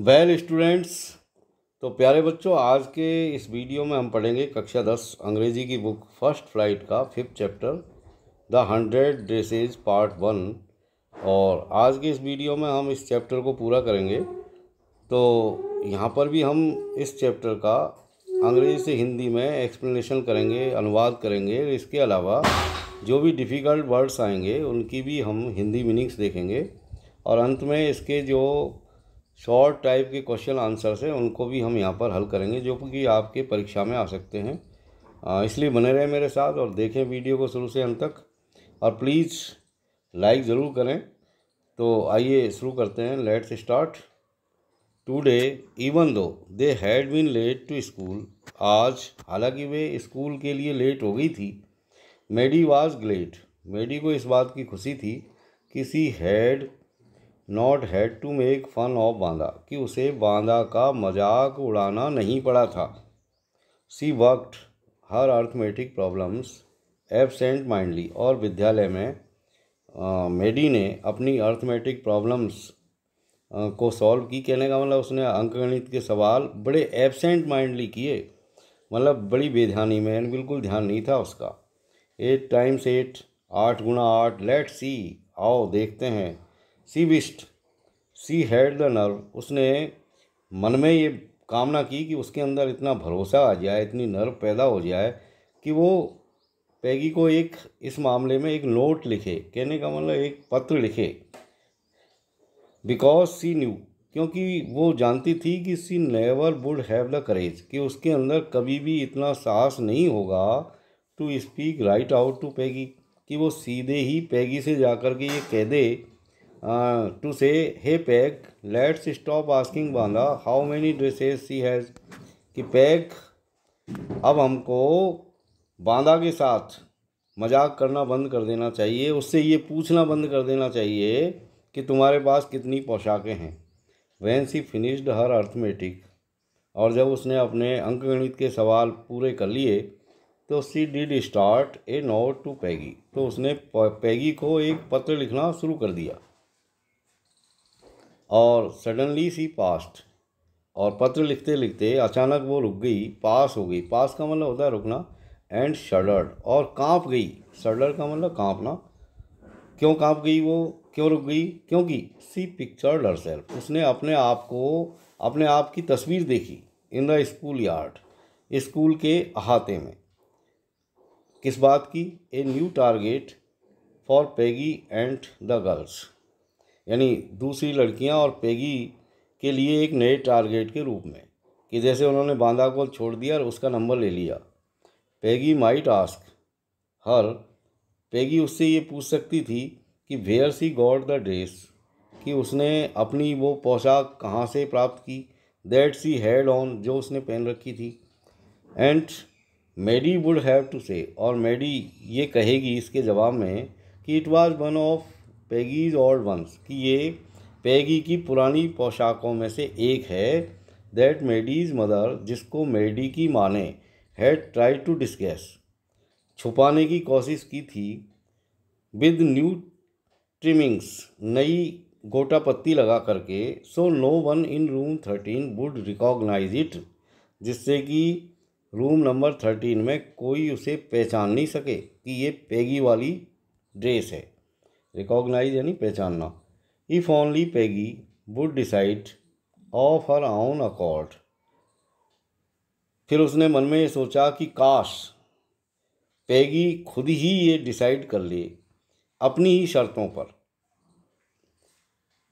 Well students तो प्यारे बच्चों आज के इस वीडियो में हम पढ़ेंगे कक्षा दस अंग्रेजी की बुक फर्स्ट फ्लाइट का fifth chapter the hundred dresses part one और आज के इस वीडियो में हम इस चैप्टर को पूरा करेंगे तो यहाँ पर भी हम इस चैप्टर का अंग्रेजी से हिंदी में एक्सप्लेनेशन करेंगे अनुवाद करेंगे इसके अलावा जो भी डिफ़िकल्ट वर्ड्स आएंगे उनकी भी हम हिंदी मीनिंग्स देखेंगे और अंत में इसके जो शॉर्ट टाइप के क्वेश्चन आंसर्स हैं उनको भी हम यहाँ पर हल करेंगे जो कि आपके परीक्षा में आ सकते हैं इसलिए बने रहें मेरे साथ और देखें वीडियो को शुरू से अंत तक और प्लीज़ लाइक ज़रूर करें तो आइए शुरू करते हैं let's start today even though they had been late to school आज हालांकि वे स्कूल के लिए लेट हो गई थी मेडी वाज ग्लेट मेडी को इस बात की खुशी थी कि she had not had to make fun of Wanda कि उसे बांदा का मजाक उड़ाना नहीं पड़ा था she worked her arithmetic problems absent mindedly और विद्यालय में मेडी ने अपनी अर्थमेटिक प्रॉब्लम्स को सॉल्व की कहने का मतलब उसने अंकगणित के सवाल बड़े एबसेंट माइंडली किए मतलब बड़ी बेध्यानी में बिल्कुल ध्यान नहीं था उसका एट टाइम्स एट आठ गुना आठ लेट सी आओ देखते हैं she wished she had the nerve उसने मन में ये कामना की कि उसके अंदर इतना भरोसा आ जाए इतनी नर्व पैदा हो जाए कि वो पैगी को एक इस मामले में एक नोट लिखे कहने का मतलब एक पत्र लिखे बिकॉज सी न्यू क्योंकि वो जानती थी कि she never would have the courage कि उसके अंदर कभी भी इतना साहस नहीं होगा to speak right out to Peggy कि वो सीधे ही पैगी से जा कर के ये कह दे to say hey Peg let's stop asking Wanda how many dresses she has कि पैग अब हमको बांदा के साथ मजाक करना बंद कर देना चाहिए उससे ये पूछना बंद कर देना चाहिए कि तुम्हारे पास कितनी पोशाकें हैं when she finished her arithmetic और जब उसने अपने अंकगणित के सवाल पूरे कर लिए तो she did start a note to Peggy तो उसने पैगी को एक पत्र लिखना शुरू कर दिया और सडनली सी पास्ट और पत्र लिखते लिखते अचानक वो रुक गई पास हो गई पास का मतलब होता है रुकना एंड शडर्ड और कांप गई शडर का मतलब कांपना क्यों कांप गई वो क्यों रुक गई क्योंकि सी पिक्चर डर सेल्फ उसने अपने आप को अपने आप की तस्वीर देखी in the school yard school के अहाते में किस बात की a new target for Peggy and the girls यानी दूसरी लड़कियां और पेगी के लिए एक नए टारगेट के रूप में कि जैसे उन्होंने बांदा को छोड़ दिया और उसका नंबर ले लिया Peggy might ask her Peggy उससे ये पूछ सकती थी कि where she got the dress कि उसने अपनी वो पोशाक कहाँ से प्राप्त की दैट सी हैड ऑन जो उसने पहन रखी थी and Maddie would have to say और मेडी ये कहेगी इसके जवाब में कि it was one of Peggy's old ones कि ये पैगी की पुरानी पोशाकों में से एक है दैट मेडीज मदर जिसको मेडी की माँ ने हैड ट्राई टू डिस्गैस छुपाने की कोशिश की थी विद न्यू ट्रिमिंग्स नई गोटा पत्ती लगा करके so no one in room thirteen would recognise it जिससे कि रूम नंबर थर्टीन में कोई उसे पहचान नहीं सके कि ये पैगी वाली ड्रेस है रिकॉगनाइज यानी पहचानना if only Peggy would decide of her own accord फिर उसने मन में ये सोचा कि काश पेगी खुद ही ये डिसाइड कर ले अपनी ही शर्तों पर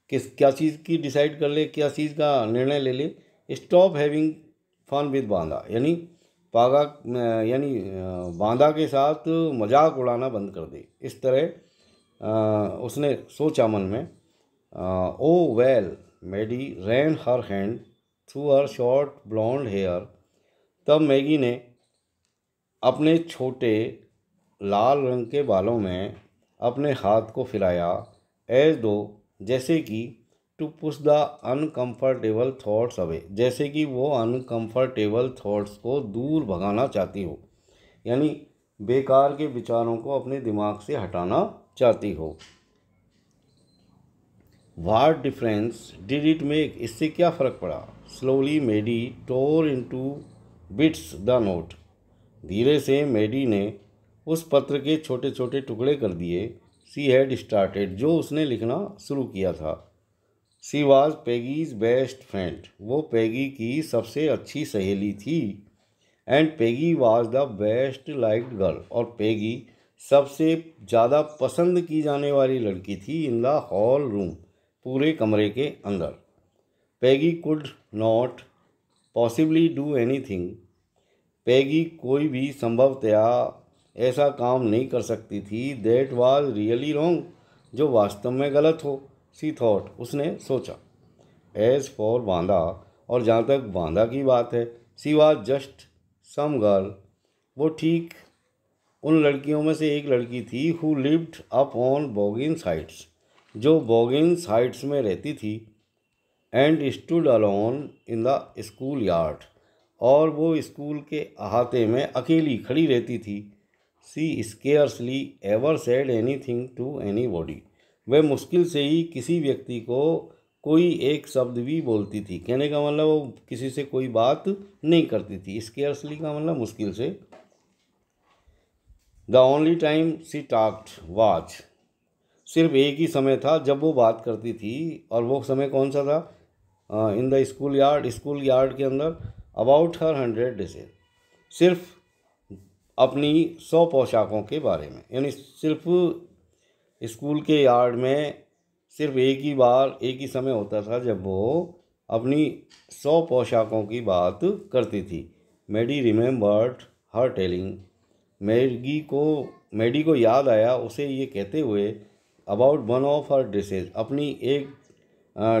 किस क्या चीज़ की डिसाइड कर ले क्या चीज़ का निर्णय ले ले stop having fun with Wanda यानी पागा यानी बांदा के साथ मजाक उड़ाना बंद कर दे इस तरह उसने सोचा मन में oh well Maddie ran her hand through her short blonde hair तब मैगी ने अपने छोटे लाल रंग के बालों में अपने हाथ को फिराया एज दो जैसे कि to push the uncomfortable thoughts away जैसे कि वो अनकम्फर्टेबल थाट्स को दूर भगाना चाहती हो यानी बेकार के विचारों को अपने दिमाग से हटाना चाहती हो what difference did it make इससे क्या फ़र्क पड़ा slowly Maddie tore into bits the note धीरे से मेडी ने उस पत्र के छोटे छोटे टुकड़े कर दिए सी हैड स्टार्टेड जो उसने लिखना शुरू किया था she was Peggy's best friend वो पेगी की सबसे अच्छी सहेली थी and Peggy was the best like girl और पेगी सबसे ज़्यादा पसंद की जाने वाली लड़की थी इन द हॉल रूम पूरे कमरे के अंदर Peggy could not possibly do anything Peggy कोई भी संभवतया ऐसा काम नहीं कर सकती थी देट वाज रियली रॉन्ग जो वास्तव में गलत हो सी थॉट उसने सोचा एज फॉर बांदा और जहाँ तक बांदा की बात है she was just some girl वो ठीक उन लड़कियों में से एक लड़की थी who lived up on Boggins Heights जो बॉगिन साइट्स में रहती थी and stood alone in the school yard और वो स्कूल के अहाते में अकेली खड़ी रहती थी she scarcely ever said anything to anybody वह मुश्किल से ही किसी व्यक्ति को कोई एक शब्द भी बोलती थी कहने का मतलब वो किसी से कोई बात नहीं करती थी स्केयर्सली का मतलब मुश्किल से the only time she talked was सिर्फ एक ही समय था जब वो बात करती थी और वो समय कौन सा था in the school yard school yard के अंदर अबाउट हर हंड्रेड डिसेज सिर्फ अपनी सौ पोशाकों के बारे में यानी सिर्फ स्कूल के यार्ड में सिर्फ एक ही बार एक ही समय होता था जब वो अपनी सौ पोशाकों की बात करती थी Maddie remembered her telling Maggie को मैडी को याद आया उसे ये कहते हुए about one of her dresses अपनी एक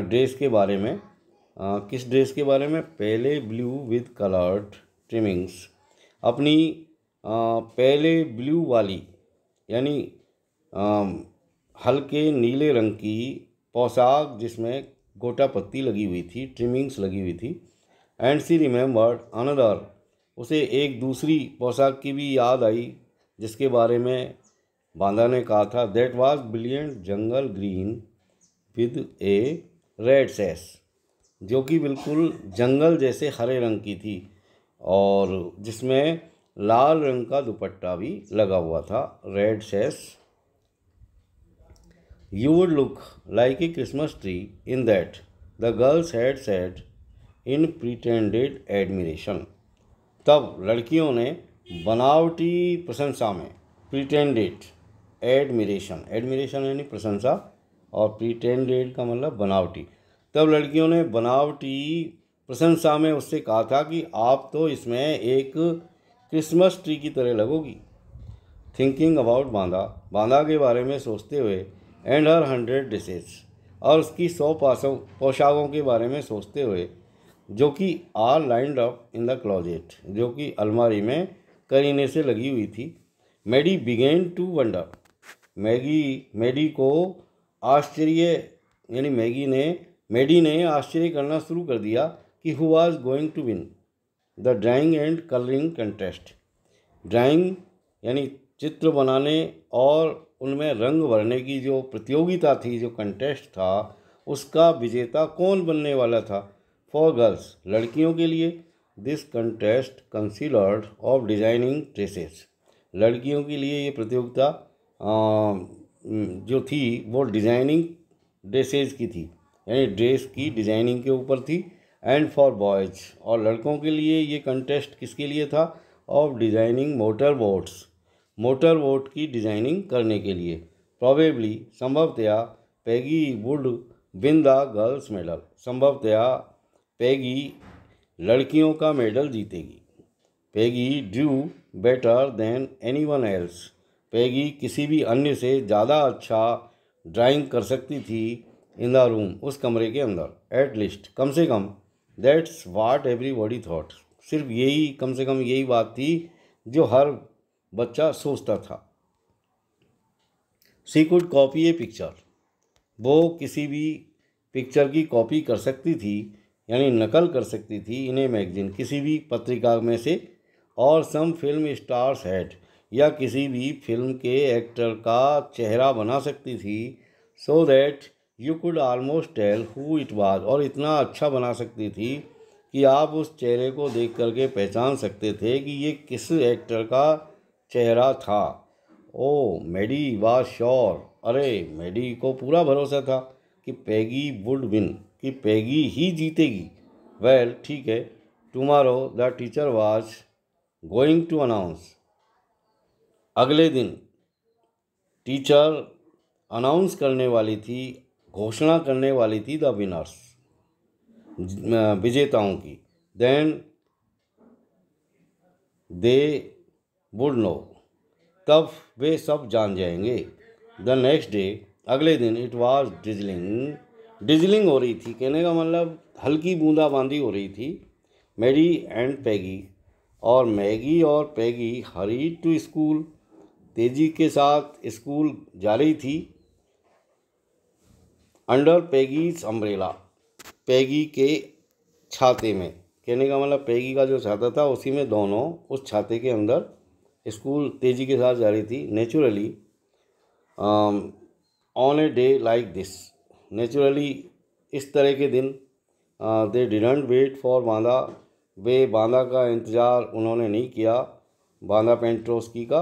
ड्रेस के बारे में आ, किस ड्रेस के बारे में पहले ब्लू विद कलर्ड ट्रिमिंग्स अपनी आ, पहले ब्लू वाली यानी हल्के नीले रंग की पोशाक जिसमें गोटा पत्ती लगी हुई थी ट्रिमिंग्स लगी हुई थी एंड सी रिमेंबर्ड अनदर उसे एक दूसरी पोशाक की भी याद आई जिसके बारे में बांदा ने कहा था that was brilliant jungle green with a red sash जो कि बिल्कुल जंगल जैसे हरे रंग की थी और जिसमें लाल रंग का दुपट्टा भी लगा हुआ था red sash you would look like a Christmas tree in that the girls had said in pretended admiration तब लड़कियों ने बनावटी प्रशंसा में प्रीटेंडेड एडमिरेशन एडमिरेशन यानी प्रशंसा और प्रीटेंडेड का मतलब बनावटी तब लड़कियों ने बनावटी प्रशंसा में उससे कहा था कि आप तो इसमें एक क्रिसमस ट्री की तरह लगोगी थिंकिंग अबाउट बांदा बांदा के बारे में सोचते हुए एंड हर हंड्रेड डिशेज और उसकी सौ पासों पोशाकों के बारे में सोचते हुए जो कि are lined up in the closet जो कि अलमारी में करीने से लगी हुई थी Maddie began to wonder Maggie Maddie को आश्चर्य यानी मैगी ने मैडी ने आश्चर्य करना शुरू कर दिया कि who was going to win the drawing and colouring contest drawing यानी चित्र बनाने और उनमें रंग भरने की जो प्रतियोगिता थी जो कंटेस्ट था उसका विजेता कौन बनने वाला था फॉर गर्ल्स लड़कियों के लिए this contest consisted of designing dresses लड़कियों के लिए ये प्रतियोगिता जो थी वो डिज़ाइनिंग ड्रेसेज की थी यानी ड्रेस की डिज़ाइनिंग के ऊपर थी एंड फॉर बॉयज़ और लड़कों के लिए ये कंटेस्ट किसके लिए था of designing motor boats motor boat की डिज़ाइनिंग करने के लिए प्रॉबेबली संभवतया Peggy would win the girls medal संभवतया पेगी लड़कियों का मेडल जीतेगी Peggy drew better than anyone else Peggy किसी भी अन्य से ज़्यादा अच्छा ड्राइंग कर सकती थी इन द रूम उस कमरे के अंदर एट लीस्ट कम से कम that's what everybody thought सिर्फ यही कम से कम यही बात थी जो हर बच्चा सोचता था she could copy a picture वो किसी भी पिक्चर की कॉपी कर सकती थी यानी नकल कर सकती थी इन्हें मैगजीन किसी भी पत्रिका में से और सम फिल्म स्टार्स हेड या किसी भी फिल्म के एक्टर का चेहरा बना सकती थी so that you could almost tell who it was और इतना अच्छा बना सकती थी कि आप उस चेहरे को देख करके पहचान सकते थे कि ये किस एक्टर का चेहरा था ओ मेडी वाज श्योर अरे मेडी को पूरा भरोसा था कि पैगी वुड विन कि पैगी ही जीतेगी वेल ठीक है tomorrow the teacher was going to announce अगले दिन टीचर अनाउंस करने वाली थी घोषणा करने वाली थी द विनर्स विजेताओं की देन दे वुड नो तब वे सब जान जाएंगे द नेक्स्ट डे अगले दिन इट वॉज डिजलिंग डिजलिंग हो रही थी कहने का मतलब हल्की बूंदाबांदी हो रही थी मैरी एंड पैगी और मैगी और पैगी हरी टू स्कूल तेजी के साथ स्कूल जा रही थी अंडर पैगीज अम्ब्रेला पैगी के छाते में कहने का मतलब पैगी का जो छाता था उसी में दोनों उस छाते के अंदर स्कूल तेज़ी के साथ जा रही थी naturally on a day like this naturally इस तरह के दिन they didn't wait for Wanda वे बांदा का इंतज़ार उन्होंने नहीं किया बांदा पेंट्रोस्की का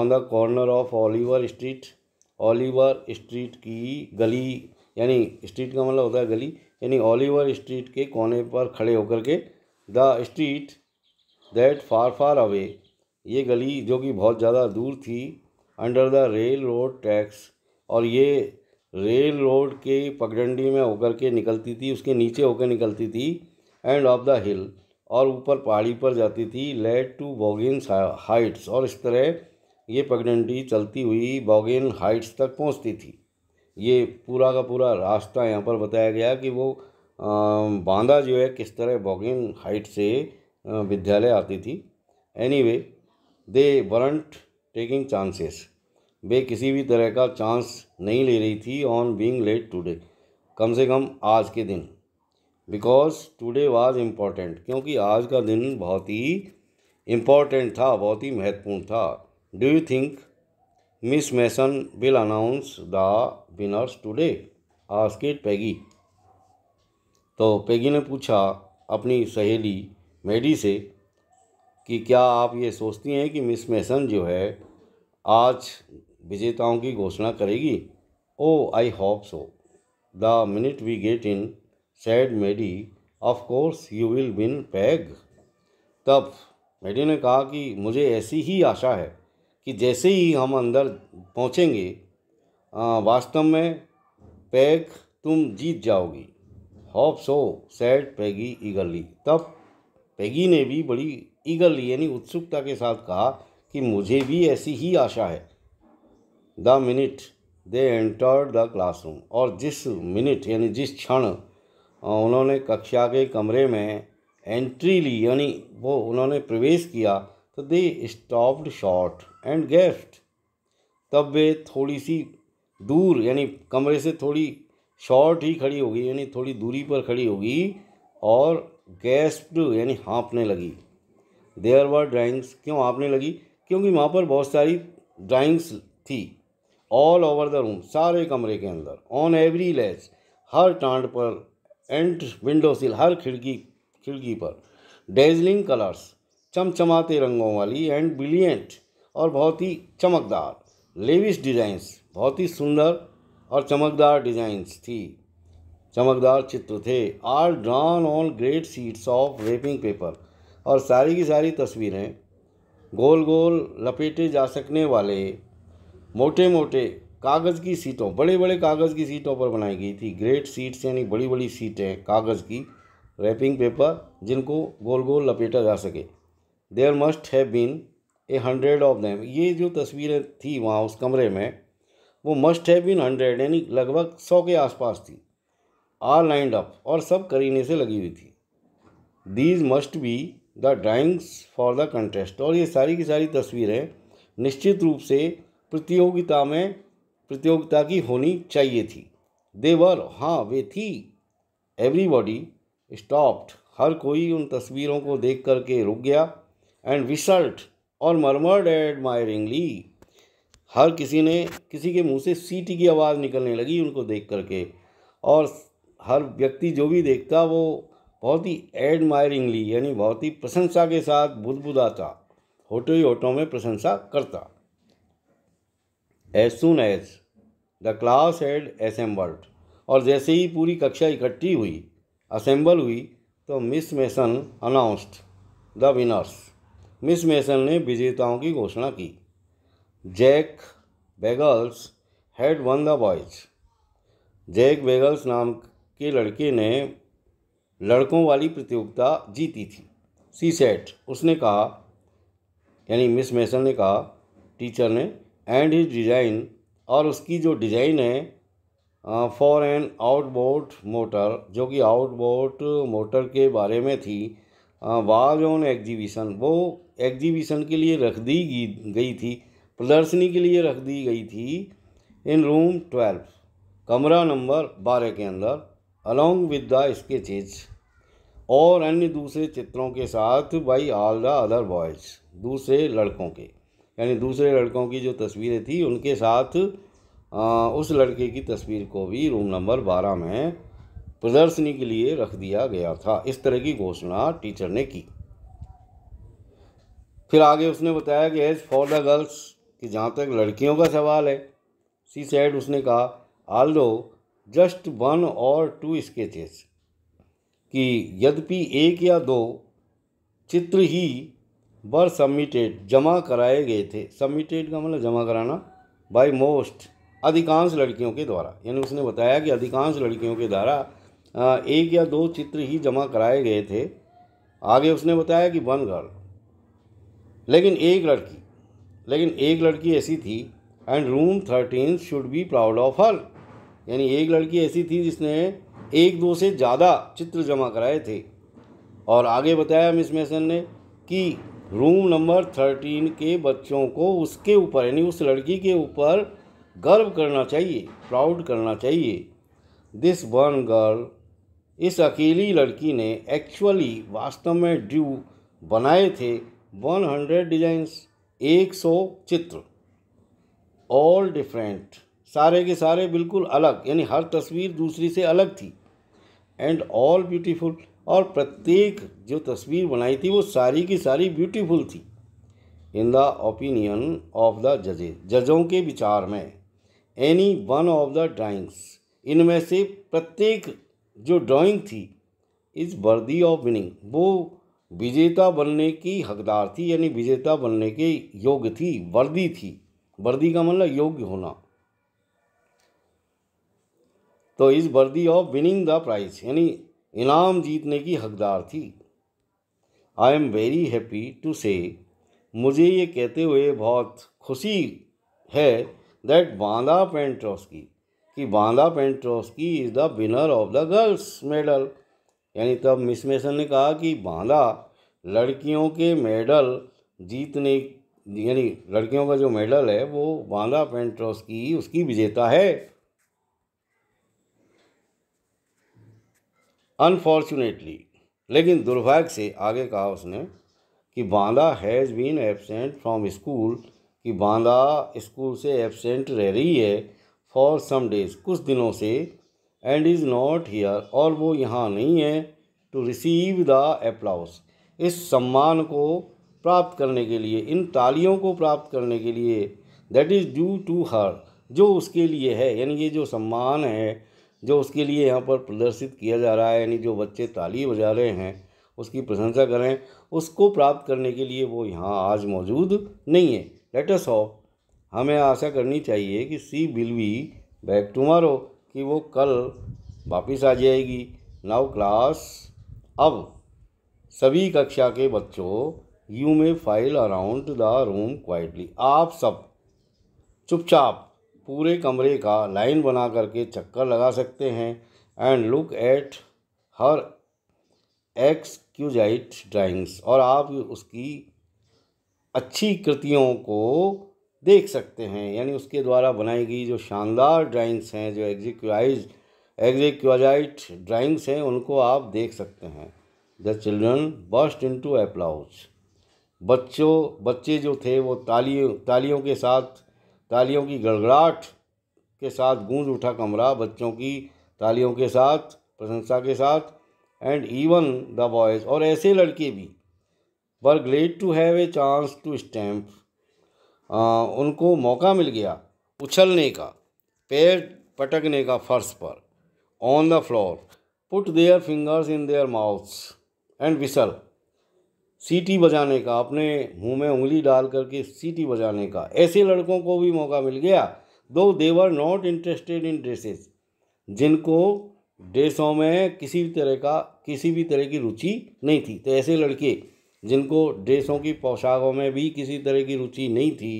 on the corner of Oliver Street Oliver Street की गली यानी स्ट्रीट का मतलब होता है गली यानी ओलिवर स्ट्रीट के कोने पर खड़े होकर के the street that far far away ये गली जो कि बहुत ज़्यादा दूर थी under the railroad tracks और ये रेल रोड के पगडंडी में होकर के निकलती थी उसके नीचे होकर निकलती थी एंड ऑफ द हिल और ऊपर पहाड़ी पर जाती थी लेड टू बॉगिन हाइट्स और इस तरह ये पगडंडी चलती हुई बॉगिन हाइट्स तक पहुंचती थी ये पूरा का पूरा रास्ता यहाँ पर बताया गया कि वो बांदा जो है किस तरह बॉगिन हाइट से विद्यालय आती थी anyway they weren't taking chances वे किसी भी तरह का चांस नहीं ले रही थी ऑन बींग लेट टूडे कम से कम आज के दिन बिकॉज टुडे वाज इम्पॉर्टेंट क्योंकि आज का दिन बहुत ही इम्पॉर्टेंट था बहुत ही महत्वपूर्ण था do you think Miss Mason will announce the winners today के पैगी तो पैगी ने पूछा अपनी सहेली मेडी से कि क्या आप ये सोचती हैं कि मिस मैसन जो है आज विजेताओं की घोषणा करेगी oh I hope so the minute we get in said Maddie of course you will win Peg तब मेडी ने कहा कि मुझे ऐसी ही आशा है कि जैसे ही हम अंदर पहुँचेंगे वास्तव में पैग तुम जीत जाओगी होप सो सैड पैगी ईगरली तब पैगी ने भी बड़ी ईगरली यानी उत्सुकता के साथ कहा कि मुझे भी ऐसी ही आशा है the minute they enter the classroom और जिस मिनट यानी जिस क्षण उन्होंने कक्षा के कमरे में एंट्री ली यानी वो उन्होंने प्रवेश किया तो they stopped short and gasped तब वे थोड़ी सी दूर यानी कमरे से थोड़ी शॉर्ट ही खड़ी होगी यानी थोड़ी दूरी पर खड़ी होगी और गैस्प्ड यानी हाँपने लगी देयर वर ड्राइंग्स क्यों हाँपने लगी क्योंकि वहाँ पर बहुत सारी ड्राइंग्स थी ऑल ओवर द रूम सारे कमरे के अंदर ऑन एवरी लेस हर टांड पर एंड विंडो सिल हर खिड़की खिड़की पर डेजलिंग कलर्स चमचमाते रंगों वाली एंड ब्रिलियंट और बहुत ही चमकदार लेविश डिजाइंस बहुत ही सुंदर और चमकदार डिजाइंस थी चमकदार चित्र थे are drawn on great sheets of wrapping paper और सारी की सारी तस्वीरें गोल गोल लपेटे जा सकने वाले मोटे मोटे कागज़ की सीटों बड़े बड़े कागज़ की सीटों पर बनाई गई थी ग्रेट सीट्स यानी बड़ी बड़ी सीटें कागज़ की रैपिंग पेपर जिनको गोल गोल लपेटा जा सके there must have been a hundred of them ये जो तस्वीरें थी वहाँ उस कमरे में वो मस्ट हैव बीन हंड्रेड यानी लगभग सौ के आसपास थी आर लाइंड अप और सब करीने से लगी हुई थी these must be the drawings for the contest और ये सारी की सारी तस्वीरें निश्चित रूप से प्रतियोगिता में प्रतियोगिता की होनी चाहिए थी देवर हाँ वे थी एवरीबॉडी स्टॉप्ड हर कोई उन तस्वीरों को देख करके रुक गया एंड विसल्ट और मरमर्ड एडमायरिंगली हर किसी ने किसी के मुंह से सीटी की आवाज़ निकलने लगी उनको देख करके और हर व्यक्ति जो भी देखता वो बहुत ही एडमायरिंगली यानी बहुत ही प्रशंसा के साथ बुदबुदाता होटो ही होटों में प्रशंसा करता as soon as the class had assembled और जैसे ही पूरी कक्षा इकट्ठी हुई असेंबल हुई तो Miss Mason announced the winners Miss Mason ने विजेताओं की घोषणा की Jack Beggles had won the boys Jack Beggles नाम के लड़के ने लड़कों वाली प्रतियोगिता जीती थी सी सेट उसने कहा यानी मिस मेसन ने कहा टीचर ने एंड हिज डिज़ाइन और उसकी जो डिज़ाइन है फॉर एन आउटबोर्ड मोटर जो कि आउटबोर्ड मोटर के बारे में थी वाज ऑन एग्जीबिशन वो एग्जीबिशन के लिए रख दी गई थी प्रदर्शनी के लिए रख दी गई थी इन रूम ट्वेल्व कमरा नंबर बारह के अंदर अलॉन्ग विद द स्केचेज और अन्य दूसरे चित्रों के साथ by all the other boys दूसरे लड़कों के यानी दूसरे लड़कों की जो तस्वीरें थी उनके साथ आ, उस लड़के की तस्वीर को भी रूम नंबर बारह में प्रदर्शनी के लिए रख दिया गया था इस तरह की घोषणा टीचर ने की फिर आगे उसने बताया कि एज फॉर द गर्ल्स कि जहाँ तक लड़कियों का सवाल है सी सैड उसने कहा although just one or two sketches कि यद्यपि एक या दो चित्र ही वर सबमिटेड जमा कराए गए थे सबमिटेड का मतलब जमा कराना बाय मोस्ट अधिकांश लड़कियों के द्वारा यानी उसने बताया कि अधिकांश लड़कियों के द्वारा एक या दो चित्र ही जमा कराए गए थे आगे उसने बताया कि वन गर्ल लेकिन एक लड़की लेकिन एक लड़की ऐसी थी and room thirteen should be proud of her यानी एक लड़की ऐसी थी जिसने एक दो से ज़्यादा चित्र जमा कराए थे और आगे बताया मिस मैसन ने कि रूम नंबर थर्टीन के बच्चों को उसके ऊपर यानी उस लड़की के ऊपर गर्व करना चाहिए प्राउड करना चाहिए दिस वन गर्ल इस अकेली लड़की ने एक्चुअली वास्तव में ड्यू बनाए थे वन हंड्रेड डिजाइंस एक सौ चित्र ऑल डिफरेंट सारे के सारे बिल्कुल अलग यानी हर तस्वीर दूसरी से अलग थी एंड ऑल ब्यूटीफुल और प्रत्येक जो तस्वीर बनाई थी वो सारी की सारी ब्यूटीफुल थी in the opinion of the जजेज जजों के विचार में any one of the drawings इनमें से प्रत्येक जो ड्राइंग थी इज वर्दी ऑफ विनिंग वो विजेता बनने की हकदार थी यानी विजेता बनने के योग्य थी वर्दी थी वर्दी का मतलब योग्य होना तो इस worthy of winning the prize यानी इनाम जीतने की हकदार थी I am very happy to say मुझे ये कहते हुए बहुत खुशी है दैट बांदा की कि बांदा की is the winner of the girls medal यानी तब मिस मेसन ने कहा कि बांदा लड़कियों के मेडल जीतने यानी लड़कियों का जो मेडल है वो बांदा की उसकी विजेता है अनफॉर्चुनेटली लेकिन दुर्भाग्य से आगे कहा उसने कि Wanda has been absent from school कि बांदा स्कूल से एबसेंट रह रही है फॉर सम डेज कुछ दिनों से एंड इज़ नॉट हियर और वो यहाँ नहीं है टू रिसीव द एप्लाउस इस सम्मान को प्राप्त करने के लिए इन तालियों को प्राप्त करने के लिए that is due to her जो उसके लिए है यानी ये जो सम्मान है जो उसके लिए यहाँ पर प्रदर्शित किया जा रहा है यानी जो बच्चे ताली बजा रहे हैं उसकी प्रशंसा करें उसको प्राप्त करने के लिए वो यहाँ आज मौजूद नहीं है लेटस हो हमें आशा करनी चाहिए कि she will be back tomorrow कि वो कल वापस आ जाएगी नाउ क्लास अब सभी कक्षा के बच्चों you may file around the room quietly आप सब चुपचाप पूरे कमरे का लाइन बना करके चक्कर लगा सकते हैं and look at her exquisite drawings और आप उसकी अच्छी कृतियों को देख सकते हैं यानी उसके द्वारा बनाई गई जो शानदार ड्राइंग्स हैं जो एग्जीक्यूज एग्जीक्यूजाइट ड्राइंग्स हैं उनको आप देख सकते हैं the children burst into बच्चों बच्चे जो थे वो तालियों तालियों के साथ तालियों की गड़गड़ाहट के साथ गूंज उठा कमरा बच्चों की तालियों के साथ प्रशंसा के साथ एंड इवन द बॉयज़ और ऐसे लड़के भी were glad to have a chance to stamp उनको मौका मिल गया उछलने का पैर पटकने का फर्श पर on the floor put their fingers in their mouths and whistle सीटी बजाने का अपने मुंह में उंगली डाल करके सीटी बजाने का ऐसे लड़कों को भी मौका मिल गया though they were not interested in dresses जिनको ड्रेसों में किसी भी तरह का किसी भी तरह की रुचि नहीं थी तो ऐसे लड़के जिनको ड्रेसों की पोशाकों में भी किसी तरह की रुचि नहीं थी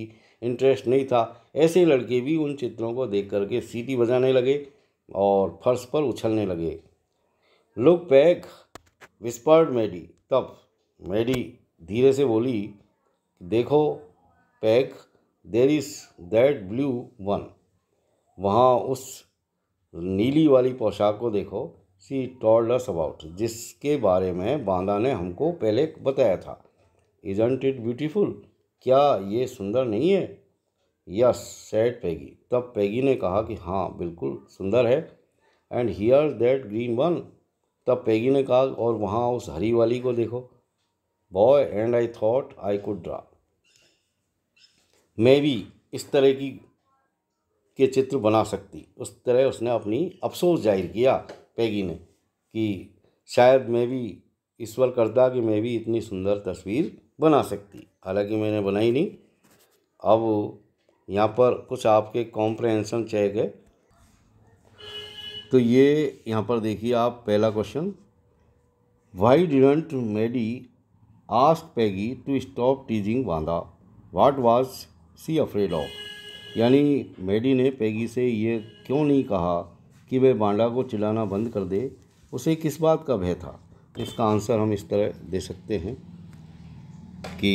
इंटरेस्ट नहीं था ऐसे लड़के भी उन चित्रों को देख करके सीटी बजाने लगे और फर्श पर उछलने लगे लुक पैक विस्पर्ड मेडी तब मैडी धीरे से बोली देखो Peg there is that blue one वहाँ उस नीली वाली पोशाक को देखो सी टॉलर्स अबाउट जिसके बारे में बांदा ने हमको पहले बताया था इजंट इट ब्यूटीफुल क्या ये सुंदर नहीं है यस सेट पैगी तब पैगी ने कहा कि हाँ बिल्कुल सुंदर है and here that green one तब पैगी ने कहा और वहाँ उस हरी वाली को देखो boy and I thought I could draw मैं भी इस तरह की के चित्र बना सकती उस तरह उसने अपनी अफसोस जाहिर किया पैगी ने कि शायद मैं भी ईश्वर करता कि मैं भी इतनी सुंदर तस्वीर बना सकती हालांकि मैंने बनाई नहीं अब यहाँ पर कुछ आपके कॉम्प्रहेंसन चेक है तो ये यहाँ पर देखिए आप पहला question why didn't Maddie ask Peggy to stop teasing Wanda what was she afraid of यानी मेडी ने पैगी से ये क्यों नहीं कहा कि वह बांडा को चिल्लाना बंद कर दे उसे किस बात का भय था इसका आंसर हम इस तरह दे सकते हैं कि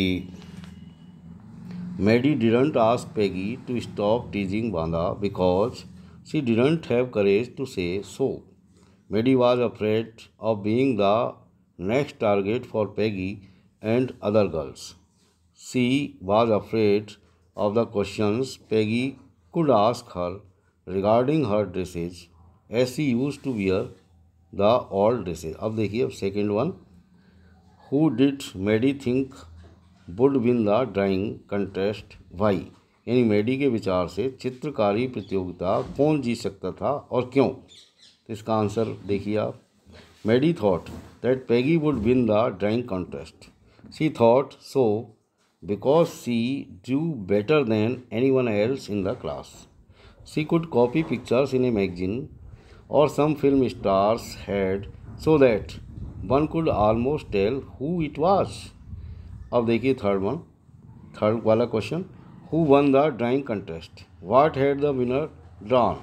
Maddie didn't ask Peggy to stop teasing Wanda because she didn't have courage to say so Maddie was afraid of being the next target for Peggy and other girls. She was afraid of the questions Peggy could ask her regarding her dresses as she used to wear the old dresses. अब देखिए अब second one. Who did Medi think would win the drawing contest? Why? यानी मेडी के विचार से चित्रकारी प्रतियोगिता कौन जीत सकता था और क्यों तो इसका आंसर देखिए आप Maddie thought that Peggy would win the drawing contest She thought so because she drew better than anyone else in the class. She could copy pictures in a magazine or some film stars had so that one could almost tell who it was. अब देखिए third one third वाला question who won the drawing contest what had the winner drawn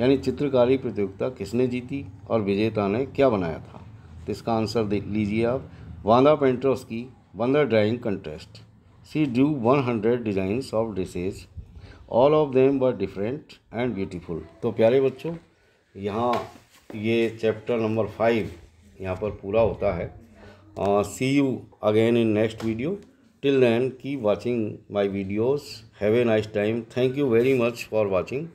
यानी चित्रकारी प्रतियोगिता किसने जीती और विजेता ने क्या बनाया था तो इसका आंसर देख लीजिए आप पेंटर्स की Wanda drawing contest she drew one hundred design of dresses all of them were different and beautiful तो प्यारे बच्चों यहाँ ये चैप्टर नंबर फाइव यहाँ पर पूरा होता है see you again in next video till then keep watching my videos have a nice time thank you very much for watching